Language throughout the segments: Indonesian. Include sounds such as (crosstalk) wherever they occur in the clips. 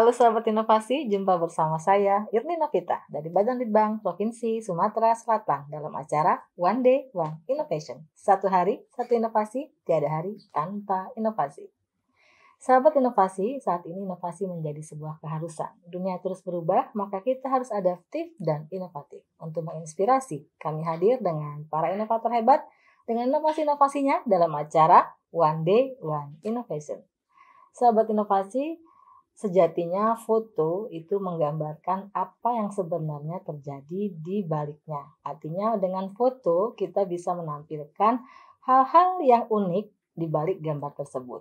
Halo sahabat inovasi, jumpa bersama saya Irni Novita dari Badan Litbang Provinsi Sumatera Selatan dalam acara One Day One Innovation. Satu hari, satu inovasi, tiada hari tanpa inovasi. Sahabat inovasi, saat ini inovasi menjadi sebuah keharusan. Dunia terus berubah, maka kita harus adaptif dan inovatif. Untuk menginspirasi, kami hadir dengan para inovator hebat dengan inovasi-inovasinya dalam acara One Day One Innovation. Sahabat inovasi, Sejatinya foto itu menggambarkan apa yang sebenarnya terjadi di baliknya. Artinya dengan foto kita bisa menampilkan hal-hal yang unik di balik gambar tersebut.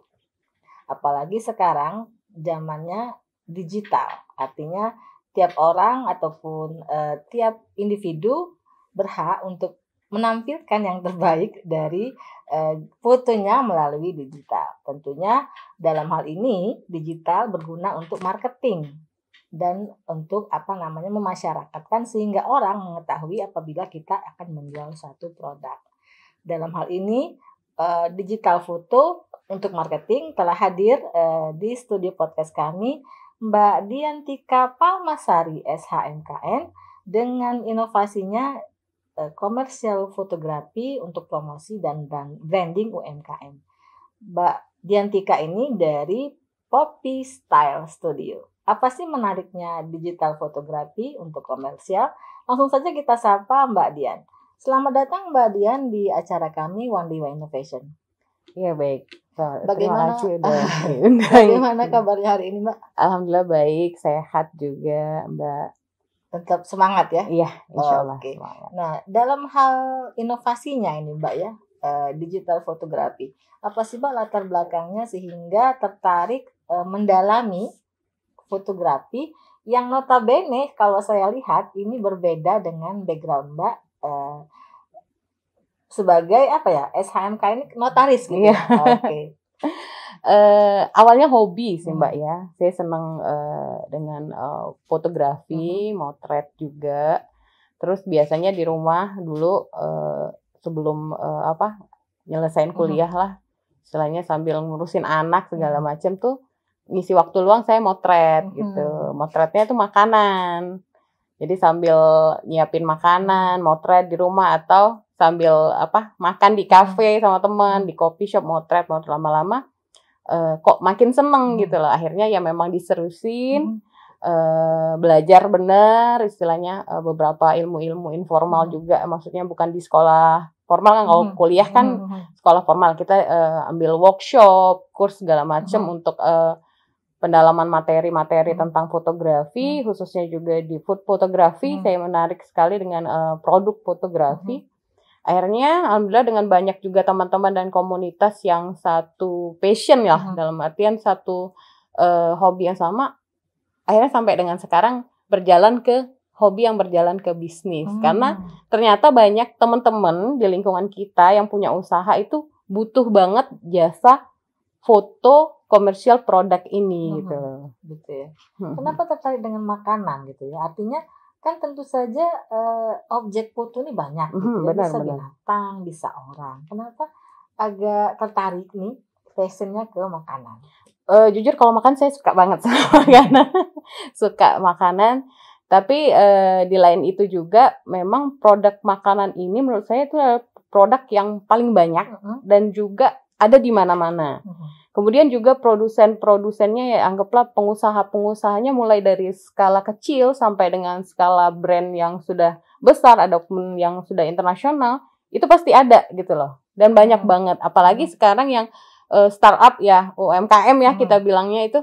Apalagi sekarang zamannya digital. Artinya tiap orang ataupun eh, tiap individu berhak untuk menampilkan yang terbaik dari uh, fotonya melalui digital. Tentunya dalam hal ini digital berguna untuk marketing dan untuk apa namanya memasyarakatkan sehingga orang mengetahui apabila kita akan menjual satu produk. Dalam hal ini uh, digital foto untuk marketing telah hadir uh, di studio podcast kami Mbak Diantika Palmasari SHMKN dengan inovasinya Eh, komersial fotografi untuk promosi dan branding UMKM. Mbak Diantika ini dari Poppy Style Studio. Apa sih menariknya digital fotografi untuk komersial? Langsung saja kita sapa Mbak Dian. Selamat datang Mbak Dian di acara kami One Dewa Innovation. Iya baik. bagaimana, (laughs) bagaimana kabarnya hari ini Mbak? Alhamdulillah baik, sehat juga Mbak tetap semangat ya. Iya, insya Allah. Oke. Semangat. Nah, dalam hal inovasinya ini Mbak ya, eh, digital fotografi. Apa sih Mbak latar belakangnya sehingga tertarik eh, mendalami fotografi yang notabene kalau saya lihat ini berbeda dengan background Mbak eh, sebagai apa ya SHMK ini notaris gitu. Ya. Iya. Oke. Okay. (laughs) uh, awalnya hobi sih mbak hmm. ya saya senang uh, eh, dengan uh, fotografi hmm. motret juga terus biasanya di rumah dulu uh, sebelum uh, apa nyelesain hmm. kuliah hmm. lah istilahnya sambil ngurusin anak segala hmm. macam tuh ngisi waktu luang saya motret hmm. gitu motretnya itu makanan jadi sambil nyiapin makanan motret di rumah atau sambil apa makan di kafe sama teman di kopi shop motret motret lama-lama uh, kok makin seneng hmm. gitu loh akhirnya ya memang diserusin hmm. uh, belajar bener istilahnya uh, beberapa ilmu-ilmu informal hmm. juga maksudnya bukan di sekolah formal kan kalau hmm. kuliah kan hmm, hmm, hmm. sekolah formal kita uh, ambil workshop kurs segala macam hmm. untuk uh, pendalaman materi-materi hmm. tentang fotografi hmm. khususnya juga di food fotografi hmm. saya menarik sekali dengan uh, produk fotografi hmm akhirnya alhamdulillah dengan banyak juga teman-teman dan komunitas yang satu passion ya hmm. dalam artian satu uh, hobi yang sama akhirnya sampai dengan sekarang berjalan ke hobi yang berjalan ke bisnis hmm. karena ternyata banyak teman-teman di lingkungan kita yang punya usaha itu butuh banget jasa foto komersial produk ini gitu hmm. gitu. Gitu ya. Hmm. Kenapa tertarik dengan makanan gitu ya? Artinya kan tentu saja uh, objek foto ini banyak gitu, hmm, ya, benar, bisa benar. binatang bisa orang kenapa agak tertarik nih fashionnya ke makanan uh, jujur kalau makan saya suka banget (laughs) sama makanan suka makanan tapi uh, di lain itu juga memang produk makanan ini menurut saya itu produk yang paling banyak mm -hmm. dan juga ada di mana-mana mm -hmm. Kemudian juga produsen-produsennya ya anggaplah pengusaha-pengusahanya mulai dari skala kecil sampai dengan skala brand yang sudah besar, ada yang sudah internasional, itu pasti ada gitu loh. Dan banyak hmm. banget, apalagi hmm. sekarang yang uh, startup ya, UMKM ya hmm. kita bilangnya itu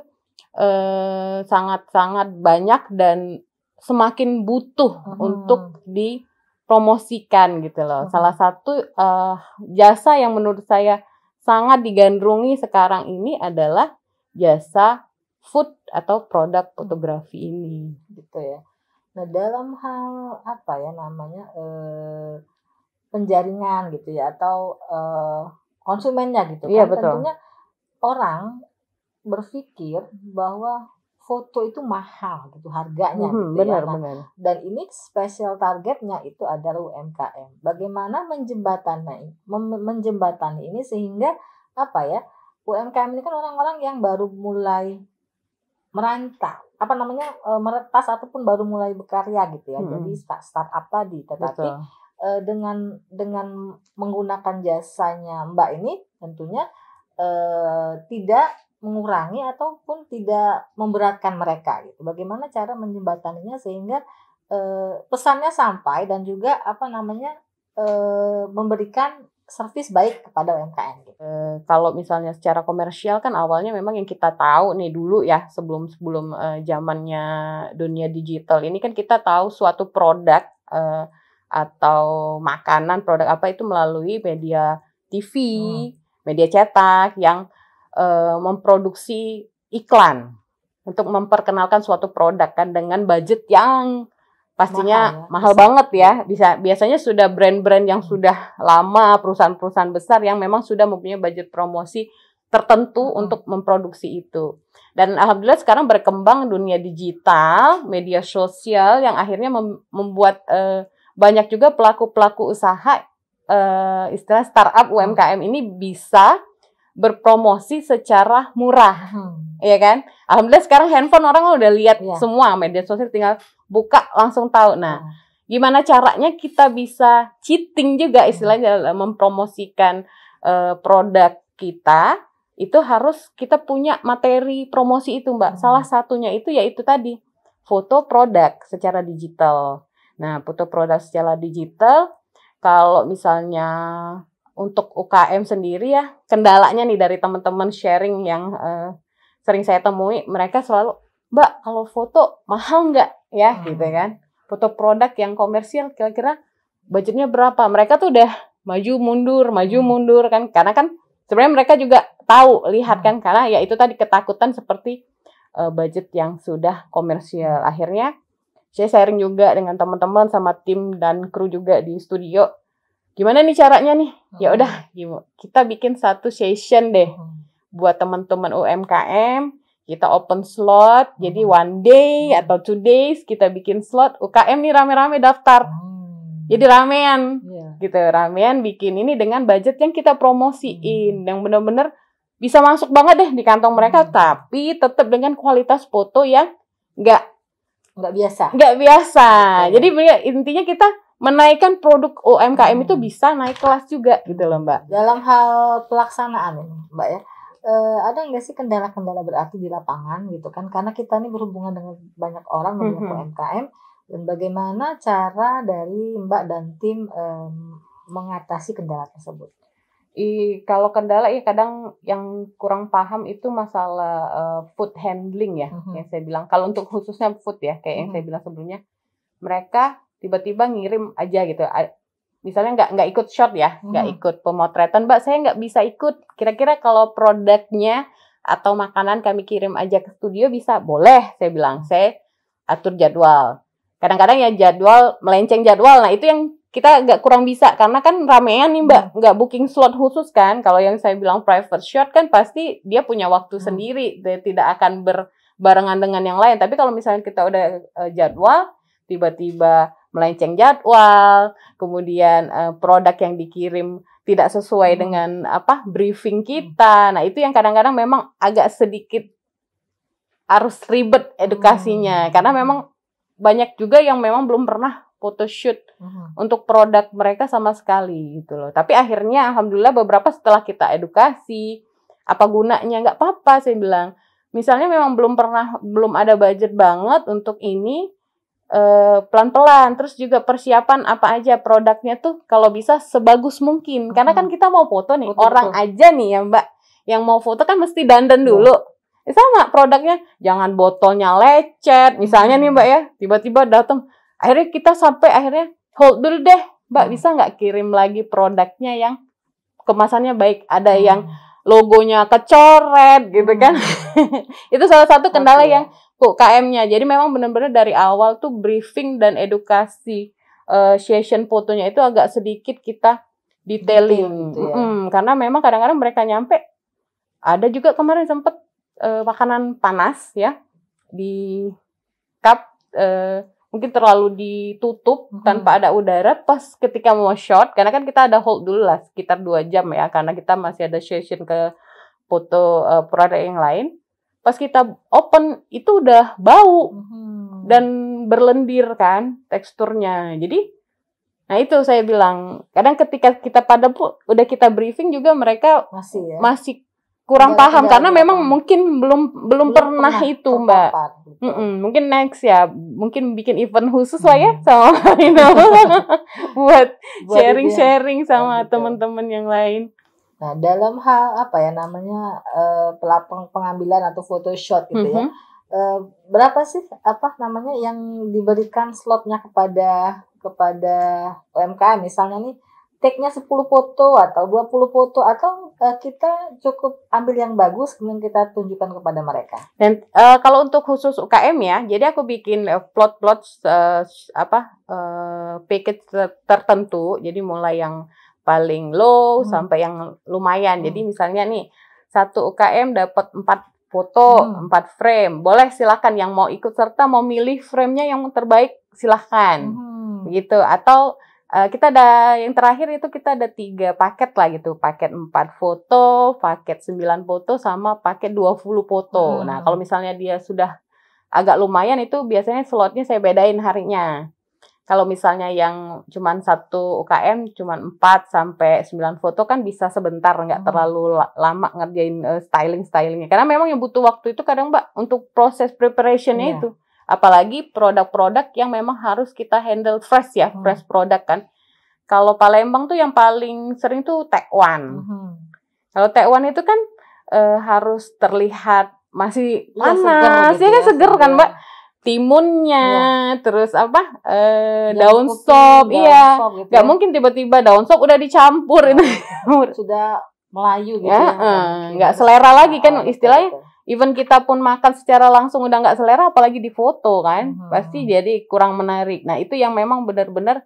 sangat eh, sangat-sangat banyak dan semakin butuh hmm. untuk dipromosikan gitu loh. Hmm. Salah satu uh, jasa yang menurut saya sangat digandrungi sekarang ini adalah jasa food atau produk hmm. fotografi ini gitu ya. Nah, dalam hal apa ya namanya eh, penjaringan gitu ya atau eh, konsumennya gitu iya, kan betul. tentunya orang berpikir bahwa foto itu mahal gitu harganya hmm, gitu ya. benar, ya. Nah, Dan ini spesial targetnya itu adalah UMKM. Bagaimana menjembatani menjembatani ini sehingga apa ya? UMKM ini kan orang-orang yang baru mulai merantau apa namanya e, meretas ataupun baru mulai berkarya gitu ya. Hmm. Jadi mhm. start startup tadi tetapi Betul. E, dengan dengan menggunakan jasanya Mbak ini tentunya eh, tidak mengurangi ataupun tidak memberatkan mereka gitu. Bagaimana cara menjembataninya sehingga e, pesannya sampai dan juga apa namanya e, memberikan servis baik kepada UMKM gitu. E, kalau misalnya secara komersial kan awalnya memang yang kita tahu nih dulu ya sebelum sebelum e, zamannya dunia digital ini kan kita tahu suatu produk e, atau makanan produk apa itu melalui media TV, hmm. media cetak yang uh, memproduksi iklan untuk memperkenalkan suatu produk kan dengan budget yang pastinya mahal, ya. mahal banget ya bisa biasanya sudah brand-brand yang sudah lama perusahaan-perusahaan besar yang memang sudah mempunyai budget promosi tertentu hmm. untuk memproduksi itu dan alhamdulillah sekarang berkembang dunia digital media sosial yang akhirnya membuat uh, banyak juga pelaku-pelaku usaha uh, istilah startup UMKM ini bisa berpromosi secara murah, hmm. ya kan? Alhamdulillah sekarang handphone orang udah lihat yeah. semua media sosial tinggal buka langsung tahu. Nah, hmm. gimana caranya kita bisa cheating juga istilahnya hmm. mempromosikan uh, produk kita itu harus kita punya materi promosi itu mbak. Hmm. Salah satunya itu yaitu tadi foto produk secara digital. Nah, foto produk secara digital kalau misalnya untuk UKM sendiri ya kendalanya nih dari teman-teman sharing yang uh, sering saya temui mereka selalu Mbak kalau foto mahal nggak ya hmm. gitu kan foto produk yang komersial kira-kira budgetnya berapa mereka tuh udah maju mundur maju hmm. mundur kan karena kan sebenarnya mereka juga tahu lihat hmm. kan karena ya itu tadi ketakutan seperti uh, budget yang sudah komersial akhirnya saya sharing juga dengan teman-teman sama tim dan kru juga di studio gimana nih caranya nih oh, ya udah iya. kita bikin satu session deh oh. buat teman-teman UMKM kita open slot hmm. jadi one day hmm. atau two days kita bikin slot UKM nih rame-rame daftar hmm. jadi ramean yeah. gitu ramean bikin ini dengan budget yang kita promosiin hmm. yang benar-benar bisa masuk banget deh di kantong mereka hmm. tapi tetap dengan kualitas foto yang nggak nggak biasa nggak biasa okay. jadi intinya kita menaikkan produk UMKM itu hmm. bisa naik kelas juga gitu loh Mbak. Dalam hal pelaksanaan ini Mbak ya, e, ada nggak sih kendala-kendala berarti di lapangan gitu kan? Karena kita ini berhubungan dengan banyak orang, banyak hmm UMKM hmm. dan bagaimana cara dari Mbak dan tim e, mengatasi kendala tersebut? I, kalau kendala ya kadang yang kurang paham itu masalah uh, food handling ya mm-hmm. yang saya bilang. Kalau untuk khususnya food ya kayak mm-hmm. yang saya bilang sebelumnya, mereka tiba-tiba ngirim aja gitu misalnya nggak nggak ikut shot ya nggak hmm. ikut pemotretan mbak saya nggak bisa ikut kira-kira kalau produknya atau makanan kami kirim aja ke studio bisa boleh saya bilang saya atur jadwal kadang-kadang ya jadwal melenceng jadwal nah itu yang kita nggak kurang bisa karena kan ramean nih mbak hmm. nggak hmm. booking slot khusus kan kalau yang saya bilang private shot kan pasti dia punya waktu hmm. sendiri dia tidak akan berbarengan dengan yang lain tapi kalau misalnya kita udah uh, jadwal tiba-tiba melenceng jadwal, kemudian uh, produk yang dikirim tidak sesuai hmm. dengan apa briefing kita. Nah, itu yang kadang-kadang memang agak sedikit harus ribet edukasinya hmm. karena memang banyak juga yang memang belum pernah photoshoot hmm. untuk produk mereka sama sekali gitu loh. Tapi akhirnya alhamdulillah beberapa setelah kita edukasi apa gunanya nggak apa-apa saya bilang. Misalnya memang belum pernah belum ada budget banget untuk ini, Eh, pelan-pelan terus juga persiapan apa aja produknya tuh kalau bisa sebagus mungkin karena kan hmm. kita mau foto nih foto, orang foto. aja nih ya Mbak yang mau foto kan mesti dandan iya. dulu hmm. sama produknya jangan botolnya lecet misalnya nih hmm. Mbak ya tiba-tiba datang akhirnya kita sampai akhirnya hold dulu deh Mbak hmm. bisa nggak kirim lagi produknya yang kemasannya baik ada yang logonya kecoret gitu kan (laughs) itu salah satu kendala okay. yang UKM-nya. Jadi memang benar-benar dari awal tuh briefing dan edukasi uh, session fotonya itu agak sedikit kita detailing. Gitu, gitu ya. mm, karena memang kadang-kadang mereka nyampe ada juga kemarin sempet uh, makanan panas ya di cup uh, mungkin terlalu ditutup hmm. tanpa ada udara pas ketika mau shot karena kan kita ada hold dulu lah sekitar dua jam ya karena kita masih ada session ke foto uh, produk yang lain pas kita open itu udah bau hmm. dan berlendir kan teksturnya. Jadi nah itu saya bilang kadang ketika kita pada pun udah kita briefing juga mereka masih ya? masih kurang Mereka paham karena memang mungkin belum belum, belum pernah, pernah itu mbak gitu. mungkin next ya mungkin bikin event khusus hmm. lah ya hmm. sama you (laughs) know, (laughs) buat, buat ya. sharing sharing sama ya. teman-teman yang lain Nah, dalam hal apa ya namanya uh, pelapang pengambilan atau photoshoot gitu mm -hmm. ya. Uh, berapa sih apa namanya yang diberikan slotnya kepada kepada UMKM misalnya nih take-nya 10 foto atau 20 foto atau uh, kita cukup ambil yang bagus kemudian kita tunjukkan kepada mereka. Dan uh, kalau untuk khusus UKM ya, jadi aku bikin plot-plot uh, apa uh, package tertentu. Jadi mulai yang paling low hmm. sampai yang lumayan. Hmm. Jadi misalnya nih satu UKM dapat empat foto, hmm. frame. Boleh silakan yang mau ikut serta mau milih framenya yang terbaik silakan, Hmm. Gitu atau uh, kita ada yang terakhir itu kita ada tiga paket lah gitu. Paket empat foto, paket sembilan foto sama paket dua puluh foto. Nah, hmm. Nah, kalau misalnya dia sudah agak lumayan itu biasanya slotnya saya bedain harinya. Kalau misalnya yang cuma satu UKM cuma 4 sampai 9 foto kan bisa sebentar nggak hmm. terlalu lama ngerjain uh, styling-stylingnya. Karena memang yang butuh waktu itu kadang Mbak untuk proses preparationnya yeah. itu. Apalagi produk-produk yang memang harus kita handle fresh ya, hmm. fresh produk kan. Kalau Palembang tuh yang paling sering tuh one Hmm. Kalau one itu kan uh, harus terlihat masih iya, panas, gitu iya kan ya, seger, ya kan seger kan, Mbak timunnya, ya. terus apa eh, daun, daun sop, iya, gitu nggak gitu ya. mungkin tiba-tiba daun sop udah dicampur ya. itu (laughs) sudah melayu gitu, ya, ya. Eh, nggak selera lagi kan oh, istilahnya, gitu. even kita pun makan secara langsung udah nggak selera, apalagi di foto kan, hmm. pasti jadi kurang menarik. Nah itu yang memang benar-benar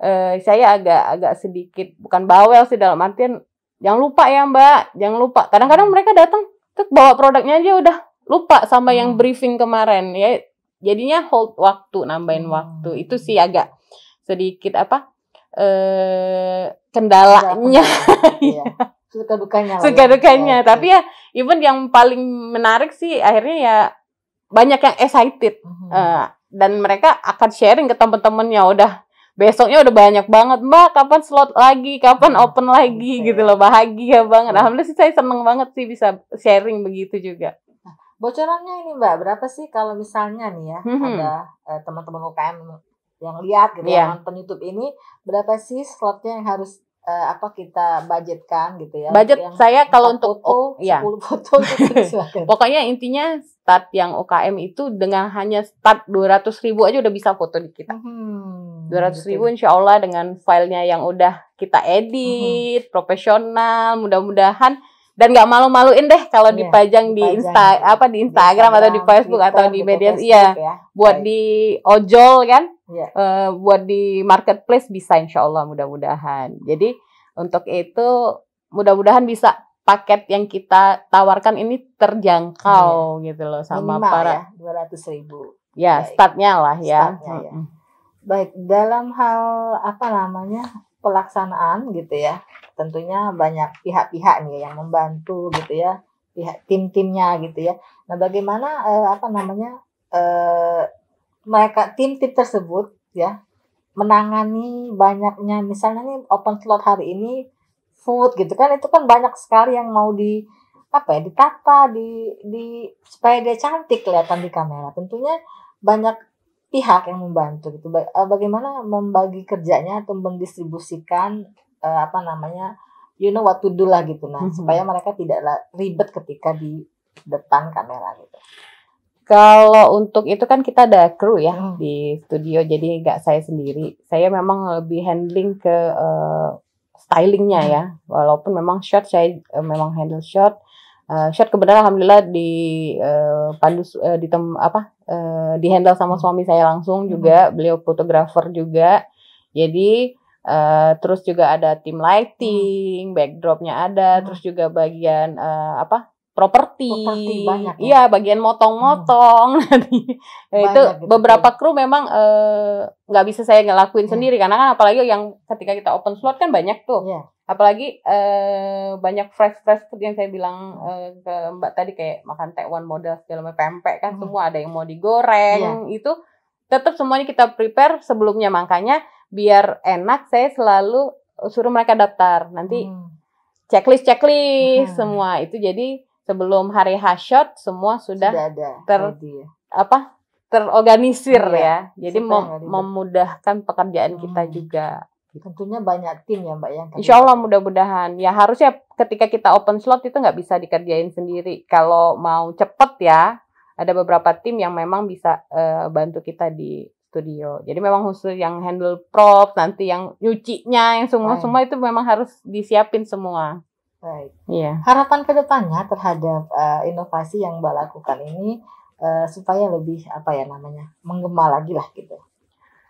eh, saya agak-agak sedikit bukan bawel sih dalam artian jangan lupa ya mbak, jangan lupa. Kadang-kadang mhm. mereka datang, tuh bawa produknya aja udah lupa sama hmm. yang mhm. briefing kemarin ya jadinya hold waktu nambahin hmm. waktu itu sih agak sedikit apa eh kendalanya ya. (laughs) suka dukanya ya. suka dukanya ya. tapi ya even yang paling menarik sih akhirnya ya banyak yang excited hmm. uh, dan mereka akan sharing ke teman-temannya udah besoknya udah banyak banget mbak kapan slot lagi kapan hmm. open lagi gitu loh bahagia banget hmm. alhamdulillah sih saya seneng banget sih bisa sharing begitu juga bocorannya ini Mbak, berapa sih kalau misalnya nih ya hmm. ada eh, teman-teman UKM yang lihat gitu yeah. Ya, nonton YouTube ini berapa sih slotnya yang harus eh, apa kita budgetkan gitu ya. Budget yang saya kalau untuk foto, ya. 10 foto gitu, (laughs) Pokoknya intinya start yang UKM itu dengan hanya start 200 ribu aja udah bisa foto di kita. Hmm, 200 gitu. ribu insya Allah dengan filenya yang udah kita edit, hmm. profesional, mudah-mudahan dan nggak malu-maluin deh kalau yeah, dipajang, dipajang di Insta apa di Instagram, Instagram atau di Facebook Twitter, atau di, media iya ya. buat Baik. di ojol kan yeah. Iya. uh, buat di marketplace bisa insya Allah mudah-mudahan jadi untuk itu mudah-mudahan bisa paket yang kita tawarkan ini terjangkau iya. gitu loh sama Minimal para ya, dua ratus ribu ya Baik. startnya lah ya, ya. Baik, dalam hal apa namanya pelaksanaan gitu ya tentunya banyak pihak-pihak nih yang membantu gitu ya pihak tim-timnya gitu ya nah bagaimana eh, apa namanya eh, mereka tim-tim tersebut ya menangani banyaknya misalnya nih open slot hari ini food gitu kan itu kan banyak sekali yang mau di apa ya ditata di di supaya dia cantik kelihatan di kamera tentunya banyak pihak yang membantu gitu eh, bagaimana membagi kerjanya atau mendistribusikan uh, apa namanya you know what to do lah gitu nah mm-hmm. supaya mereka tidak ribet ketika di depan kamera gitu kalau untuk itu kan kita ada kru ya hmm. di studio jadi nggak saya sendiri saya memang lebih handling ke uh, stylingnya ya mm-hmm. walaupun memang shot saya uh, memang handle shot uh, eh, shot kebenaran alhamdulillah di uh, pandu uh, eh, di tem apa uh, handle sama hmm. suami saya langsung hmm. juga hmm. beliau fotografer juga jadi Uh, terus juga ada tim lighting, hmm. backdropnya ada, hmm. terus juga bagian uh, apa properti, ya? Iya, ya, bagian motong-motong. Hmm. (laughs) Ya itu gitu, beberapa iya. kru memang nggak uh, bisa saya ngelakuin hmm. sendiri karena kan apalagi yang ketika kita open slot kan banyak tuh. Yeah apalagi eh, banyak fresh fresh food yang saya bilang eh, ke mbak tadi kayak makan tekwan model segala macam pempek kan hmm. semua ada yang mau digoreng yeah. itu tetap semuanya kita prepare sebelumnya makanya biar enak saya selalu suruh mereka daftar nanti hmm. checklist checklist hmm. semua itu jadi sebelum hari hashot semua sudah, sudah ada, ter ready. apa terorganisir iya, ya jadi mem memudahkan pekerjaan hmm. kita juga Tentunya banyak tim ya Mbak ya, yang Insya Allah mudah-mudahan. Ya harusnya ketika kita open slot itu nggak bisa dikerjain sendiri. Kalau mau cepet ya, ada beberapa tim yang memang bisa uh, bantu kita di studio. Jadi memang khusus yang handle prop, nanti yang nyucinya, yang semua semua itu memang harus disiapin semua. Baik. Iya. Harapan kedepannya terhadap uh, inovasi yang Mbak lakukan ini uh, supaya lebih apa ya namanya menggema lagi lah gitu.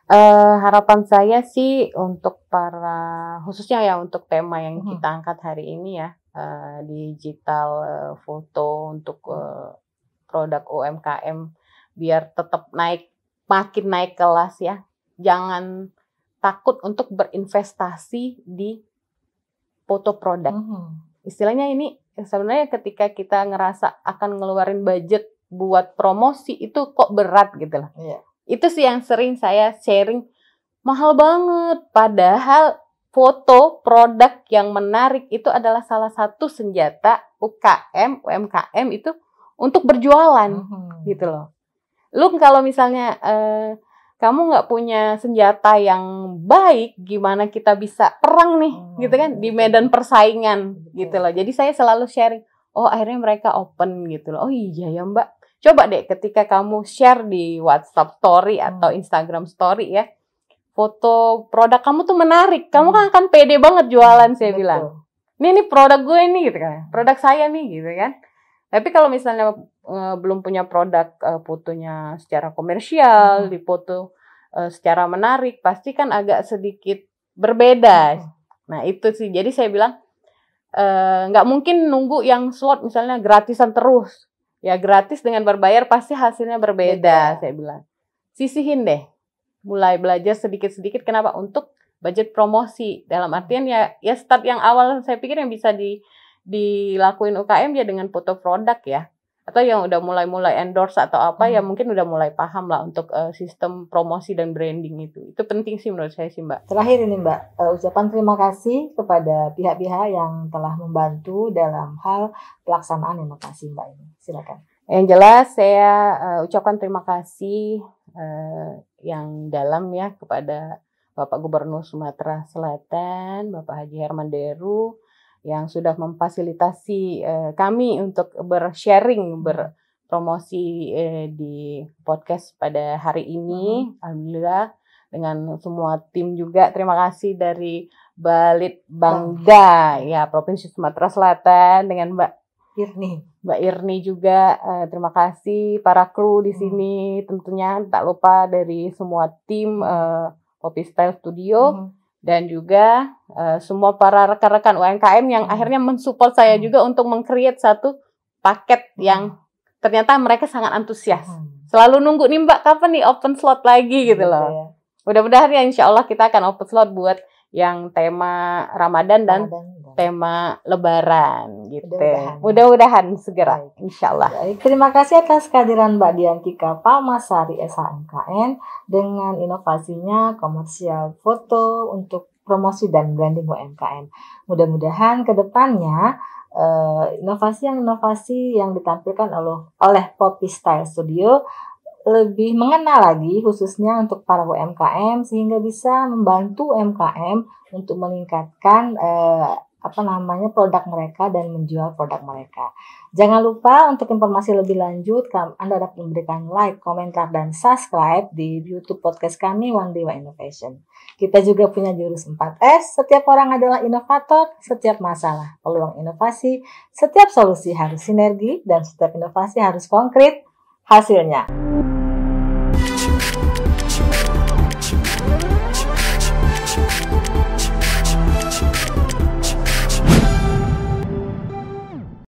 Uh, harapan saya sih untuk para khususnya ya untuk tema yang hmm. kita angkat hari ini ya uh, digital eh, foto untuk uh, produk UMKM biar tetap naik makin naik kelas ya jangan takut untuk berinvestasi di foto produk hmm. istilahnya ini sebenarnya ketika kita ngerasa akan ngeluarin budget buat promosi itu kok berat gitu lah. Yeah itu sih yang sering saya sharing. Mahal banget. Padahal foto produk yang menarik itu adalah salah satu senjata UKM, UMKM itu untuk berjualan hmm. gitu loh. Lu kalau misalnya eh, kamu nggak punya senjata yang baik, gimana kita bisa perang nih, hmm. gitu kan, di medan persaingan, gitu Betul. gitu loh. Jadi saya selalu sharing, oh akhirnya mereka open gitu loh. Oh iya ya mbak, Coba deh ketika kamu share di WhatsApp story hmm. atau Instagram story ya, foto produk kamu tuh menarik. Kamu kan hmm. akan pede banget jualan saya Betul. bilang. Ini ini produk gue ini gitu kan. Produk saya nih gitu kan. Tapi kalau misalnya uh, belum punya produk uh, fotonya secara komersial, hmm. dipoto uh, eh, secara menarik, pasti kan agak sedikit berbeda. Hmm. Nah, itu sih. Jadi saya bilang nggak uh, mungkin nunggu yang slot misalnya gratisan terus. Ya gratis dengan berbayar pasti hasilnya berbeda, Beda. saya bilang. Sisihin deh. Mulai belajar sedikit-sedikit kenapa untuk budget promosi. Dalam artian ya ya start yang awal saya pikir yang bisa di dilakuin UKM ya dengan foto produk ya atau yang udah mulai-mulai endorse atau apa ya hmm. ya mungkin udah mulai paham lah untuk uh, sistem promosi dan branding itu. Itu penting sih menurut saya sih Mbak. Terakhir ini Mbak, uh, ucapan terima kasih kepada pihak-pihak yang telah membantu dalam hal pelaksanaan inovasi Mbak ini. Silakan. Yang jelas saya uh, ucapkan terima kasih uh, yang dalam ya kepada Bapak Gubernur Sumatera Selatan, Bapak Haji Herman Deru, yang sudah memfasilitasi eh, kami untuk bersharing hmm. berpromosi eh, di podcast pada hari ini hmm. alhamdulillah dengan semua tim juga terima kasih dari Balit Bangga hmm. ya Provinsi Sumatera Selatan dengan Mbak Irni Mbak Irni juga eh, terima kasih para kru di hmm. sini tentunya tak lupa dari semua tim eh, Poppy Style Studio hmm dan juga uh, semua para rekan-rekan UMKM yang hmm. akhirnya mensupport saya hmm. juga untuk mengcreate satu paket hmm. yang ternyata mereka sangat antusias. Selalu nunggu nih Mbak kapan nih open slot lagi iya, gitu loh. Iya. Mudah-mudahan ya Insya Allah kita akan open slot buat yang tema Ramadan dan Ramadan, tema lebaran gitu. Mudah-mudahan, mudah segera Insyaallah. Terima kasih atas kehadiran Mbak Diantika Masari SHMKN dengan inovasinya komersial foto untuk promosi dan branding UMKM. Mudah-mudahan kedepannya eh, inovasi yang inovasi yang ditampilkan oleh oleh Poppy Style Studio lebih mengenal lagi khususnya untuk para UMKM sehingga bisa membantu UMKM untuk meningkatkan eh, apa namanya produk mereka dan menjual produk mereka. Jangan lupa untuk informasi lebih lanjut, Anda dapat memberikan like, komentar, dan subscribe di YouTube podcast kami One Dewa Innovation. Kita juga punya jurus 4S, setiap orang adalah inovator, setiap masalah, peluang inovasi, setiap solusi harus sinergi, dan setiap inovasi harus konkret hasilnya.